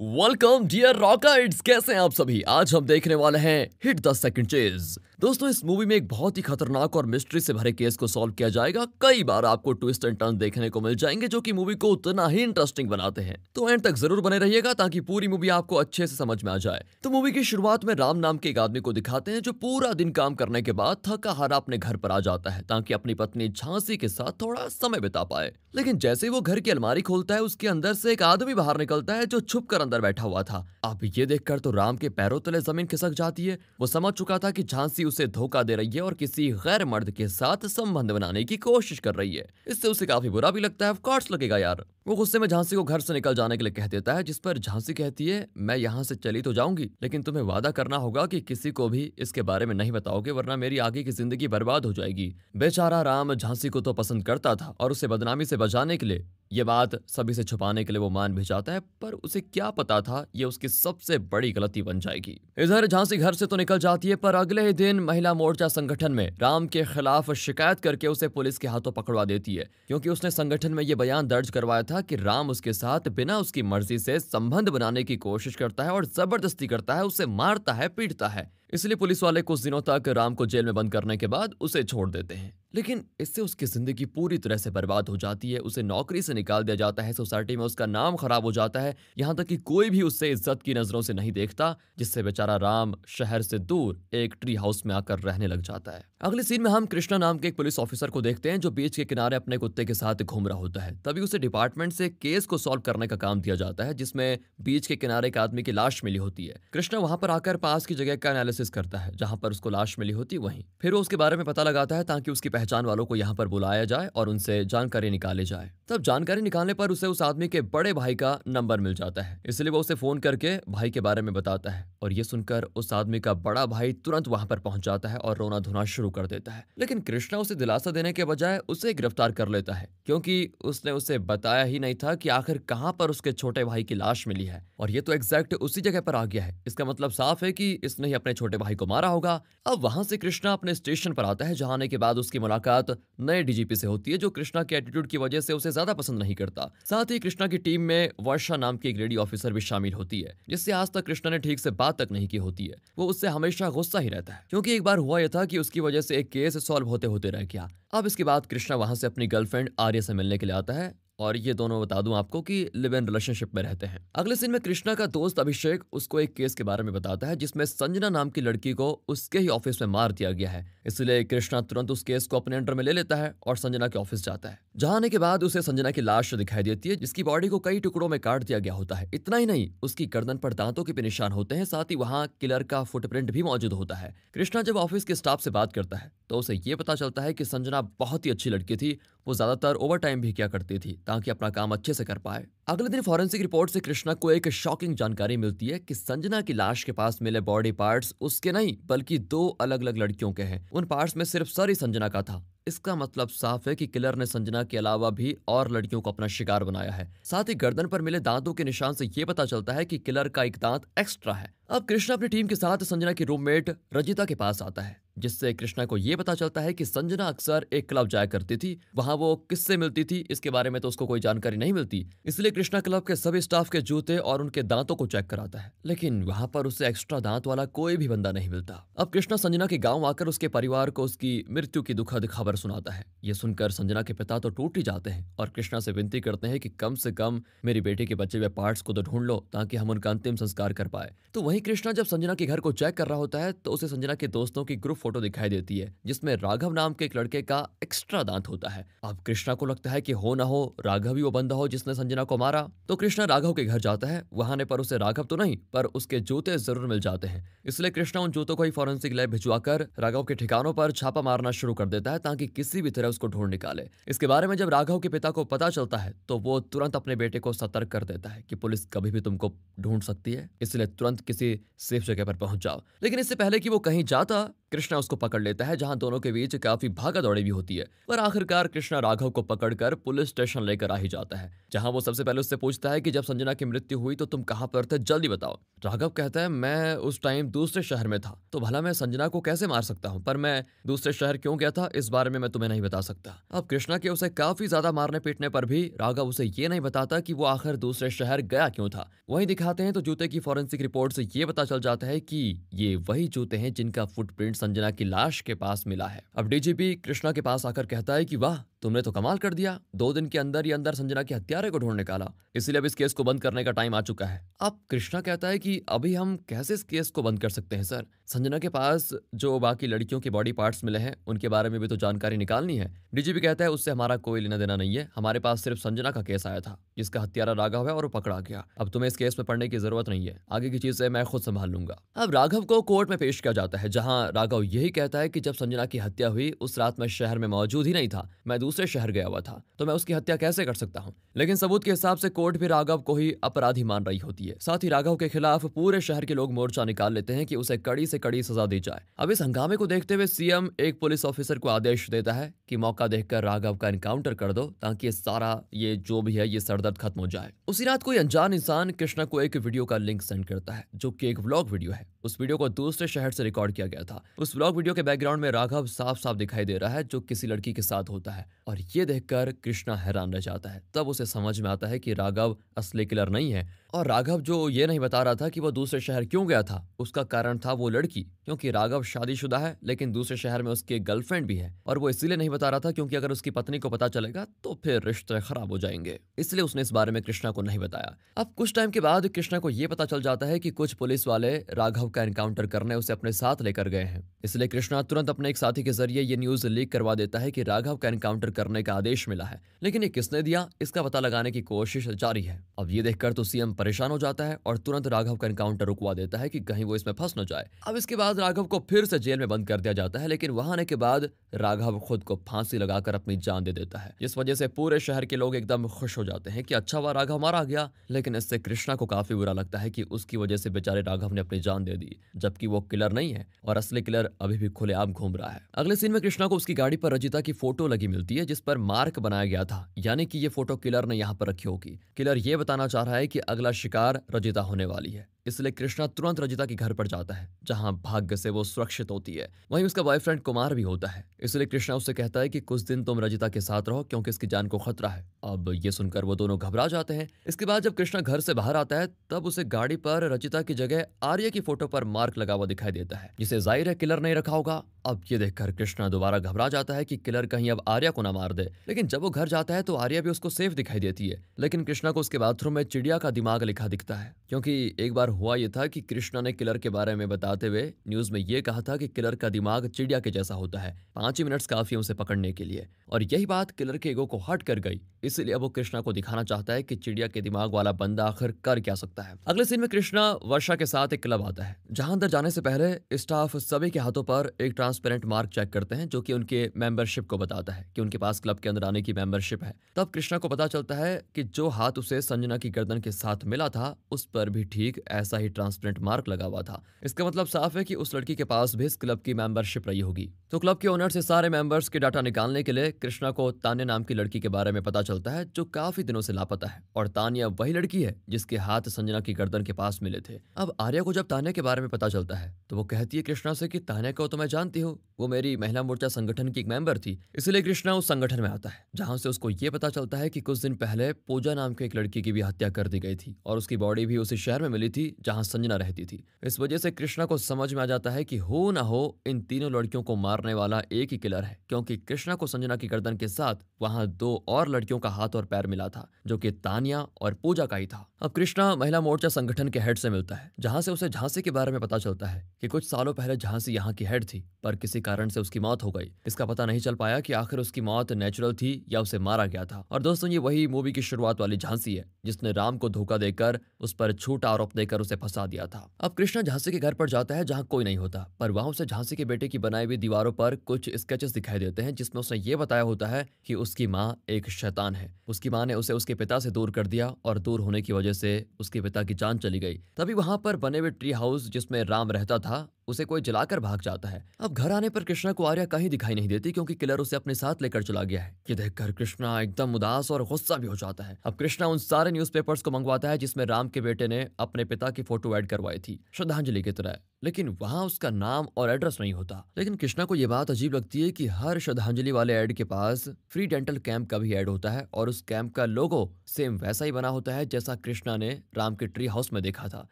welcome dear rockets कैसे हैं आप सभी आज हम देखने वाले हैं हिट द सेकंड चेज दोस्तों इस मूवी में एक बहुत ही खतरनाक और मिस्ट्री से भरे केस को सॉल्व किया जाएगा कई बार आपको ट्विस्ट एंड टर्न देखने को मिल जाएंगे जो कि मूवी को उतना ही इंटरेस्टिंग बनाते हैं तो एंड तक जरूर बने रहिएगा ताकि पूरी मूवी आपको अच्छे से समझ में आ जाए तो मूवी की शुरुआत में राम नाम के एक आदमी को दिखाते हैं जो पूरा दिन काम करने के बाद थका हारा अपने घर पर आ जाता है ताकि अपनी पत्नी झांसी के साथ थोड़ा समय बिता पाए लेकिन जैसे ही वो घर की अलमारी खोलता है उसके अंदर से एक आदमी बाहर निकलता है जो छुप कर अंदर बैठा हुआ था अब ये देखकर तो राम के पैरों तले जमीन खिसक जाती है वो समझ चुका था कि झांसी उसे धोखा दे रही है और किसी गैर मर्द के साथ संबंध बनाने की कोशिश कर रही है इससे उसे काफी बुरा भी लगता है लगेगा यार वो गुस्से में झांसी को घर से निकल जाने के लिए कह देता है जिस पर झांसी कहती है मैं यहाँ से चली तो जाऊंगी लेकिन तुम्हें वादा करना होगा कि किसी को भी इसके बारे में नहीं बताओगे वरना मेरी आगे की जिंदगी बर्बाद हो जाएगी बेचारा राम झांसी को तो पसंद करता था और उसे बदनामी से बचाने के लिए ये बात सभी से छुपाने के लिए वो मान भी जाता है पर उसे क्या पता था ये उसकी सबसे बड़ी गलती बन जाएगी इधर झांसी घर से तो निकल जाती है पर अगले ही दिन महिला मोर्चा संगठन में राम के खिलाफ शिकायत करके उसे पुलिस के हाथों पकड़वा देती है क्योंकि उसने संगठन में ये बयान दर्ज करवाया था था कि राम उसके साथ बिना उसकी मर्जी से संबंध बनाने की कोशिश करता है और जबरदस्ती करता है उसे मारता है पीटता है इसलिए पुलिस वाले कुछ दिनों तक राम को जेल में बंद करने के बाद उसे छोड़ देते हैं लेकिन इससे उसकी जिंदगी पूरी तरह से बर्बाद हो जाती है उसे नौकरी से निकाल दिया जाता है सोसाइटी में उसका नाम खराब हो जाता है यहाँ तक कि कोई भी उससे इज्जत की नजरों से नहीं देखता जिससे बेचारा राम शहर से दूर एक ट्री हाउस में आकर रहने लग जाता है अगले सीन में हम कृष्णा नाम के एक पुलिस ऑफिसर को देखते हैं जो बीच के किनारे अपने कुत्ते के साथ घूम रहा होता है तभी उसे डिपार्टमेंट से केस को सॉल्व करने का काम दिया जाता है जिसमें बीच के किनारे एक आदमी की लाश मिली होती है कृष्णा वहां पर आकर पास की जगह का एनालिसिस करता है जहां पर उसको लाश मिली होती वहीं फिर वो उसके बारे में पता लगाता है ताकि उसकी पहचान वालों को यहाँ पर बुलाया जाए और उनसे जानकारी निकाले जाए तब जानकारी निकालने पर उसे उस आदमी के बड़े भाई का नंबर मिल जाता है इसलिए वो उसे फोन करके भाई के बारे में बताता है और ये सुनकर उस आदमी का बड़ा भाई तुरंत वहां पर पहुंच जाता है और रोना धोना शुरू शुरू कर देता है लेकिन कृष्णा उसे दिलासा देने के बजाय उसे गिरफ्तार कर लेता है क्योंकि उसने उसे बताया ही नहीं था कि आखिर कहां पर उसके छोटे भाई की लाश मिली है और ये तो एग्जैक्ट उसी जगह पर आ गया है इसका मतलब साफ है कि इसने ही अपने छोटे भाई को मारा होगा अब वहां से कृष्णा अपने स्टेशन पर आता है जहां आने के बाद उसकी मुलाकात नए डीजीपी से होती है जो कृष्णा के एटीट्यूड की वजह से उसे ज्यादा पसंद नहीं करता साथ ही कृष्णा की टीम में वर्षा नाम की एक लेडी ऑफिसर भी शामिल होती है जिससे आज तक कृष्णा ने ठीक से बात तक नहीं की होती है वो उससे हमेशा गुस्सा ही रहता है क्योंकि एक बार हुआ यह था कि उसकी वजह वजह से एक केस सॉल्व होते होते रह गया अब इसके बाद कृष्णा वहां से अपनी गर्लफ्रेंड आर्य से मिलने के लिए आता है और ये दोनों बता दूं आपको कि लिव इन रिलेशनशिप में रहते हैं अगले सीन में कृष्णा का दोस्त अभिषेक उसको एक केस के बारे में बताता है जिसमें संजना नाम की लड़की को उसके ही ऑफिस में मार दिया गया है इसलिए कृष्णा तुरंत उस केस को अपने अंडर में ले लेता है और संजना के ऑफिस जाता है जहां आने के बाद उसे संजना की लाश दिखाई देती है जिसकी बॉडी को कई टुकड़ों में काट दिया गया होता है इतना ही नहीं उसकी गर्दन पर दांतों के भी निशान होते हैं साथ ही वहाँ किलर का फुटप्रिंट भी मौजूद होता है कृष्णा जब ऑफिस के स्टाफ से बात करता है तो उसे ये पता चलता है कि संजना बहुत ही अच्छी लड़की थी वो ज्यादातर ओवर टाइम भी किया करती थी ताकि अपना काम अच्छे से कर पाए अगले दिन फॉरेंसिक रिपोर्ट से कृष्णा को एक शॉकिंग जानकारी मिलती है कि संजना की लाश के पास मिले बॉडी पार्ट्स उसके नहीं बल्कि दो अलग अलग लड़कियों के हैं उन पार्ट्स में सिर्फ सर ही संजना का था इसका मतलब साफ है कि किलर ने संजना के अलावा भी और लड़कियों को अपना शिकार बनाया है साथ ही गर्दन पर मिले दांतों के निशान से ये पता चलता है कि किलर का एक दांत एक्स्ट्रा है अब कृष्णा अपनी टीम के साथ संजना की रूममेट रजिता के पास आता है जिससे कृष्णा को ये पता चलता है कि संजना अक्सर एक क्लब जाया करती थी वहाँ वो किससे मिलती थी इसके बारे में तो उसको कोई जानकारी नहीं मिलती इसलिए कृष्णा क्लब के सभी स्टाफ के जूते और उनके दांतों को चेक कराता है लेकिन वहाँ पर उसे एक्स्ट्रा दांत वाला कोई भी बंदा नहीं मिलता अब कृष्णा संजना के गाँव आकर उसके परिवार को उसकी मृत्यु की दुखद खबर सुनाता है ये सुनकर संजना के पिता तो टूट ही जाते हैं और कृष्णा से विनती करते हैं कि कम से कम मेरी बेटी के बचे हुए पार्ट्स को तो ढूंढ लो ताकि हम उनका अंतिम संस्कार कर पाए तो वहीं कृष्णा जब संजना के घर को चेक कर रहा होता है तो उसे संजना के दोस्तों की ग्रुप फोटो दिखाई देती है जिसमें राघव नाम के एक लड़के का एक्स्ट्रा दांत होता है अब कृष्णा को लगता है कि हो ना हो राघव ही वो बंदा हो जिसने संजना को मारा तो कृष्णा राघव के घर जाता है वहां पर उसे राघव तो नहीं पर उसके जूते जरूर मिल जाते हैं इसलिए कृष्णा उन जूतों को ही फॉरेंसिक लैब भिजवा कर राघव के ठिकानों पर छापा मारना शुरू कर देता है ताकि किसी भी तरह उसको ढूंढ निकाले इसके बारे में जब राघव के पिता को पता चलता है तो वो तुरंत अपने बेटे को सतर्क कर देता है कि पुलिस कभी भी तुमको ढूंढ सकती है इसलिए तुरंत किसी सेफ जगह पर पहुंच जाओ लेकिन इससे पहले कि वो कहीं जाता कृष्णा उसको पकड़ लेता है जहां दोनों के बीच काफी भागा दौड़ी भी होती है पर आखिरकार कृष्णा राघव को पकड़कर पुलिस स्टेशन लेकर आ ही जाता है जहां वो सबसे पहले उससे पूछता है कि जब संजना की मृत्यु हुई तो तुम कहां पर थे जल्दी बताओ राघव कहता है मैं उस टाइम दूसरे शहर में था तो भला मैं संजना को कैसे मार सकता हूँ पर मैं दूसरे शहर क्यों गया था इस बारे में मैं तुम्हें नहीं बता सकता अब कृष्णा के उसे काफी ज्यादा मारने पीटने पर भी राघव उसे ये नहीं बताता की वो आखिर दूसरे शहर गया क्यों था वही दिखाते हैं तो जूते की फॉरेंसिक रिपोर्ट से ये पता चल जाता है की ये वही जूते हैं जिनका फुटप्रिंट संजना की लाश के पास मिला है अब डीजीपी कृष्णा के पास आकर कहता है कि वाह तुमने तो कमाल कर दिया दो दिन के अंदर ही अंदर संजना के हत्यारे को ढूंढ निकाला इसलिए अब इस केस को बंद करने का टाइम आ चुका है अब कृष्णा कहता है कि अभी हम कैसे इस केस को बंद कर सकते हैं सर संजना के पास जो बाकी लड़कियों के बॉडी पार्ट्स मिले हैं उनके बारे में भी तो जानकारी निकालनी है डीजीपी कहता है उससे हमारा कोई लेना देना नहीं है हमारे पास सिर्फ संजना का केस आया था जिसका हत्यारा राघव है और वो पकड़ा गया अब तुम्हें इस केस में पढ़ने की जरूरत नहीं है आगे की चीजें मैं खुद संभाल लूंगा अब राघव को कोर्ट में पेश किया जाता है जहाँ राघव यही कहता है की जब संजना की हत्या हुई उस रात में शहर में मौजूद ही नहीं था मैं दूसरे शहर गया हुआ था तो मैं उसकी हत्या कैसे कर सकता हूँ लेकिन सबूत के हिसाब से कोर्ट भी राघव को ही अपराधी मान रही होती है साथ ही राघव के खिलाफ पूरे शहर के लोग मोर्चा निकाल लेते हैं कि उसे कड़ी से कड़ी सजा दी जाए अब इस हंगामे को देखते हुए सीएम एक पुलिस ऑफिसर को आदेश देता है कि मौका देखकर राघव का इनकाउंटर कर दो ताकि सारा ये जो भी है ये सरदर्द खत्म हो जाए उसी रात कोई अनजान इंसान कृष्णा को एक वीडियो का लिंक सेंड करता है जो की एक ब्लॉग वीडियो है उस वीडियो को दूसरे शहर से रिकॉर्ड किया गया था उस ब्लॉग वीडियो के बैकग्राउंड में राघव साफ साफ दिखाई दे रहा है जो किसी लड़की के साथ होता है और ये देखकर कृष्णा हैरान रह जाता है तब उसे समझ में आता है कि राघव असली किलर नहीं है और राघव जो ये नहीं बता रहा था कि वो दूसरे शहर क्यों गया था उसका कारण था वो लड़की क्योंकि राघव शादीशुदा है लेकिन दूसरे शहर में उसकी गर्लफ्रेंड भी है और वो इसीलिए नहीं बता रहा था क्योंकि अगर उसकी पत्नी को पता चलेगा तो फिर रिश्ते खराब हो जाएंगे इसलिए उसने इस बारे में कृष्णा को नहीं बताया अब कुछ टाइम के बाद कृष्णा को ये पता चल जाता है कि कुछ पुलिस वाले राघव का एनकाउंटर करने उसे अपने साथ लेकर गए हैं इसलिए कृष्णा तुरंत अपने एक साथी के जरिए ये न्यूज लीक करवा देता है कि राघव का एनकाउंटर करने का आदेश मिला है लेकिन ये किसने दिया इसका पता लगाने की कोशिश जारी है अब ये देखकर तो सीएम परेशान हो जाता है और तुरंत राघव का इनकाउंटर रुकवा देता है कि कहीं वो इसमें फंस न जाए अब इसके बाद राघव को फिर से जेल में बंद कर दिया जाता है लेकिन वहां आने के बाद राघव खुद को फांसी लगाकर अपनी जान दे देता है जिस वजह से पूरे शहर के लोग एकदम खुश हो जाते हैं कि अच्छा हुआ राघव मारा गया लेकिन इससे कृष्णा को काफी बुरा लगता है कि उसकी वजह से बेचारे राघव ने अपनी जान दे दी जबकि वो किलर नहीं है और असली किलर अभी भी खुलेआम घूम रहा है अगले सीन में कृष्णा को उसकी गाड़ी पर रजिता की फोटो लगी मिलती है जिस पर मार्क बनाया गया था यानी कि ये फोटो किलर ने यहाँ पर रखी होगी किलर ये बताना चाह रहा है कि अगला पहला शिकार रजिता होने वाली है इसलिए कृष्णा तुरंत रजिता के घर पर जाता है जहां भाग्य से वो सुरक्षित होती है वहीं उसका बॉयफ्रेंड कुमार भी होता है इसलिए कृष्णा उससे कहता है कि कुछ दिन तुम रजिता के साथ रहो क्योंकि इसकी जान को खतरा है अब ये सुनकर वो दोनों घबरा जाते हैं इसके बाद जब कृष्णा घर से बाहर आता है तब उसे गाड़ी पर रजिता की जगह आर्य की फोटो पर मार्क लगा हुआ दिखाई देता है जिसे जाहिर है किलर नहीं रखा होगा अब ये देखकर कृष्णा दोबारा घबरा जाता है कि किलर कहीं अब आर्या को ना मार दे लेकिन जब वो घर जाता है तो आर्या भी उसको सेफ दिखाई देती है लेकिन कृष्णा को उसके बाथरूम में चिड़िया का दिमाग लिखा दिखता है क्योंकि एक बार हुआ यह था कि कृष्णा ने किलर के बारे में बताते हुए न्यूज में यह कहा था कि किलर का दिमाग चिड़िया के जैसा होता है पांच ही मिनट काफी उसे पकड़ने के लिए और यही बात किलर के ईगो को हट कर गई इसलिए अब वो कृष्णा को दिखाना चाहता है कि चिड़िया के दिमाग वाला बंदा आखिर कर क्या सकता है अगले सीन में कृष्णा वर्षा के साथ एक क्लब आता है जहां अंदर जाने से पहले स्टाफ सभी के हाथों पर एक ट्रांसपेरेंट मार्क चेक करते हैं जो कि उनके मेंबरशिप को बताता है कि उनके पास क्लब के अंदर आने की मेंबरशिप है तब कृष्णा को पता चलता है कि जो हाथ उसे संजना की गर्दन के साथ मिला था उस पर भी ठीक ऐसा ही ट्रांसपेरेंट मार्क लगा हुआ था इसका मतलब साफ है कि उस लड़की के पास भी इस क्लब की मेंबरशिप रही होगी तो क्लब के ओनर से सारे मेंबर्स के डाटा निकालने के लिए कृष्णा को तान्या नाम की लड़की के बारे में पता चलता है जो काफी दिनों से लापता है और तानिया वही लड़की है जिसके हाथ संजना की गर्दन के पास मिले थे अब आर्या को जब तान्या के बारे में पता चलता है तो वो कहती है कृष्णा से कि तान्या को तो मैं जानती हूँ वो मेरी महिला मोर्चा संगठन की एक मेंबर थी इसलिए कृष्णा उस संगठन में आता है जहां से उसको ये पता चलता है कि कुछ दिन पहले पूजा नाम की एक लड़की की भी हत्या कर दी गई थी और उसकी बॉडी भी उसी शहर में मिली थी जहां संजना रहती थी इस वजह से कृष्णा को समझ में आ जाता है कि हो ना हो इन तीनों लड़कियों को मारने वाला एक ही किलर है क्योंकि कृष्णा को संजना की गर्दन के साथ वहां दो और लड़कियों का हाथ और पैर मिला था जो की तानिया और पूजा का ही था अब कृष्णा महिला मोर्चा संगठन के हेड से मिलता है जहां से उसे झांसी के बारे में पता चलता है कि कुछ सालों पहले झांसी यहाँ की हेड थी पर किसी कारण से उसकी मौत हो गई इसका पता नहीं चल पाया कि आखिर उसकी मौत नेचुरल थी या उसे मारा गया था और दोस्तों ये वही मूवी की शुरुआत वाली झांसी है जिसने राम को धोखा देकर उस पर झूठा आरोप देकर उसे फंसा दिया था अब कृष्णा झांसी के घर पर जाता है जहाँ कोई नहीं होता पर वहाँ उसे झांसी के बेटे की बनाई हुई दीवारों पर कुछ स्केचेस दिखाई देते हैं जिसमें उसने ये बताया होता है कि उसकी माँ एक शैतान है उसकी माँ ने उसे उसके पिता से दूर कर दिया और दूर होने की वजह से उसके पिता की जान चली गई तभी वहाँ पर बने हुए ट्री हाउस जिसमें राम रहता था उसे कोई जलाकर भाग जाता है अब घर आने पर कृष्णा को आर्या कहीं दिखाई नहीं देती क्योंकि किलर उसे अपने साथ लेकर चला गया है ये देखकर कृष्णा एकदम उदास और गुस्सा भी हो जाता है अब कृष्णा उन सारे न्यूज को मंगवाता है जिसमें राम के बेटे ने अपने पिता की फोटो एड करवाई थी श्रद्धांजलि की तरह लेकिन वहाँ उसका नाम और एड्रेस नहीं होता लेकिन कृष्णा को यह बात अजीब लगती है कि हर श्रद्धांजलि वाले एड के पास फ्री डेंटल कैंप का भी एड होता है और उस कैंप का लोगो सेम वैसा ही बना होता है जैसा कृष्णा ने राम के ट्री हाउस में देखा था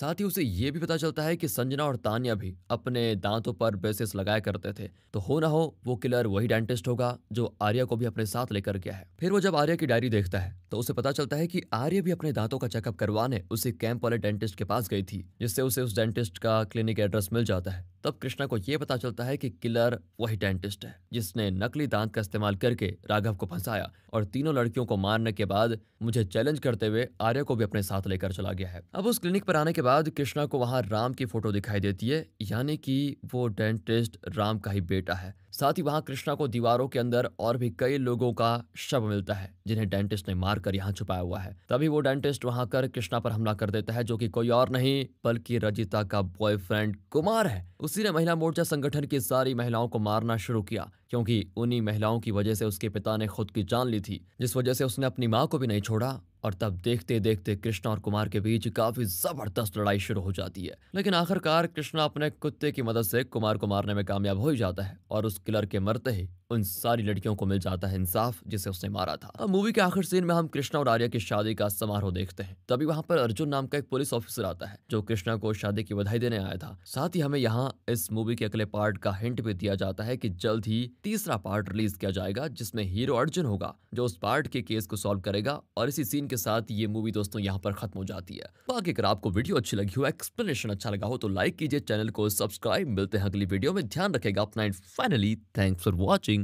साथ ही उसे ये भी पता चलता है कि संजना और तानिया भी अपने दांतों पर ब्रेसेस लगाया करते थे तो हो ना हो वो किलर वही डेंटिस्ट होगा जो आर्या को भी अपने साथ लेकर गया है फिर वो जब आर्या की डायरी देखता है तो उसे पता चलता है कि आर्य भी अपने दांतों का चेकअप करवाने उसी कैंप वाले डेंटिस्ट के पास गई थी जिससे उसे उस डेंटिस्ट का क्लिनिक एड्रेस मिल जाता है तब कृष्णा को यह पता चलता है कि किलर वही डेंटिस्ट है जिसने नकली दांत का इस्तेमाल करके राघव को फंसाया और तीनों लड़कियों को मारने के बाद मुझे चैलेंज करते हुए आर्य को भी अपने साथ लेकर चला गया है अब उस क्लिनिक पर आने के बाद कृष्णा को वहां राम की फोटो दिखाई देती है यानी कि वो डेंटिस्ट राम का ही बेटा है साथ ही वहां कृष्णा को दीवारों के अंदर और भी कई लोगों का शव मिलता है जिन्हें डेंटिस्ट ने मारकर यहाँ छुपाया हुआ है तभी वो डेंटिस्ट वहां कर कृष्णा पर हमला कर देता है जो कि कोई और नहीं बल्कि रजिता का बॉयफ्रेंड कुमार है उसी ने महिला मोर्चा संगठन की सारी महिलाओं को मारना शुरू किया क्योंकि उन्हीं महिलाओं की वजह से उसके पिता ने खुद की जान ली थी जिस वजह से उसने अपनी माँ को भी नहीं छोड़ा और तब देखते देखते कृष्णा और कुमार के बीच काफी जबरदस्त लड़ाई शुरू हो जाती है लेकिन आखिरकार कृष्णा अपने कुत्ते की मदद से कुमार को मारने में कामयाब हो ही जाता है और उस किलर के मरते ही उन सारी लड़कियों को मिल जाता है इंसाफ जिसे उसने मारा था अब मूवी के आखिर सीन में हम कृष्णा और आर्या की शादी का समारोह देखते हैं तभी वहाँ पर अर्जुन नाम का एक पुलिस ऑफिसर आता है जो कृष्णा को शादी की बधाई देने आया था साथ ही हमें यहाँ इस मूवी के अगले पार्ट का हिंट भी दिया जाता है की जल्द ही तीसरा पार्ट रिलीज किया जाएगा जिसमे हीरो अर्जुन होगा जो उस पार्ट के केस को सोल्व करेगा और इसी सीन के साथ ये मूवी दोस्तों यहाँ पर खत्म हो जाती है बाकी अगर आपको वीडियो अच्छी लगी हो एक्सप्लेनेशन अच्छा लगा हो तो लाइक कीजिए चैनल को सब्सक्राइब मिलते हैं अगली वीडियो में ध्यान रखेगा अपना and finally thanks for watching